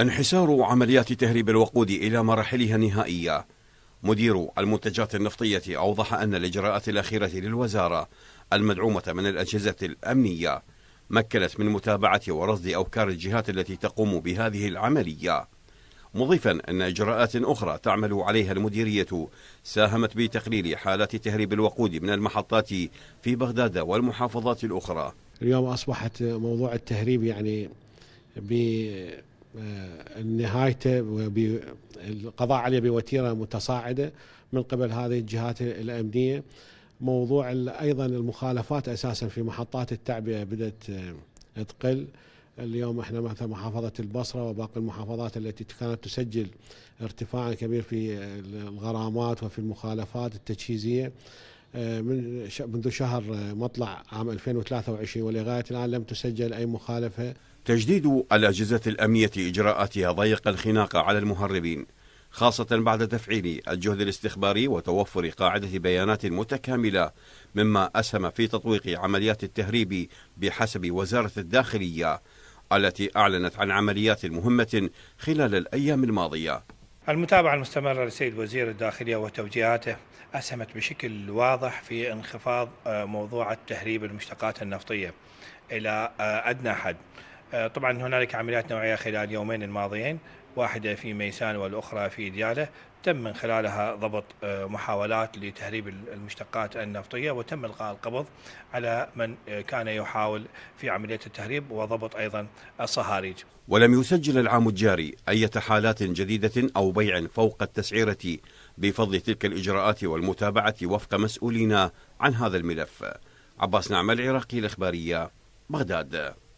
انحسار عمليات تهريب الوقود إلى مراحلها النهائية مدير المنتجات النفطية أوضح أن الإجراءات الأخيرة للوزارة المدعومة من الأجهزة الأمنية مكنت من متابعة ورصد أوكار الجهات التي تقوم بهذه العملية مضيفا أن إجراءات أخرى تعمل عليها المديرية ساهمت بتقليل حالات تهريب الوقود من المحطات في بغداد والمحافظات الأخرى اليوم أصبحت موضوع التهريب يعني نهايته القضاء عليه بوتيره متصاعده من قبل هذه الجهات الامنيه موضوع ايضا المخالفات اساسا في محطات التعبئه بدات آه، تقل اليوم احنا مثلا محافظه البصره وباقي المحافظات التي كانت تسجل ارتفاعا كبير في الغرامات وفي المخالفات التجهيزيه آه، من منذ شهر آه، مطلع عام 2023 ولغايه الان لم تسجل اي مخالفه. تجديد الاجهزه الامنيه اجراءاتها ضيق الخناق على المهربين. خاصة بعد تفعيل الجهد الاستخباري وتوفر قاعدة بيانات متكاملة مما أسهم في تطويق عمليات التهريب بحسب وزارة الداخلية التي أعلنت عن عمليات مهمة خلال الأيام الماضية المتابعة المستمرة لسيد وزير الداخلية وتوجيهاته أسهمت بشكل واضح في انخفاض آه، موضوع التهريب المشتقات النفطية إلى آه، أدنى حد آه، طبعا هنالك عمليات نوعيه خلال اليومين الماضيين واحده في ميسان والاخرى في دياله تم من خلالها ضبط آه، محاولات لتهريب المشتقات النفطيه وتم القاء القبض على من آه، كان يحاول في عمليه التهريب وضبط ايضا الصهاريج. ولم يسجل العام الجاري اي حالات جديده او بيع فوق التسعيره بفضل تلك الاجراءات والمتابعه وفق مسؤولينا عن هذا الملف. عباس نعمة العراقي الاخباريه بغداد.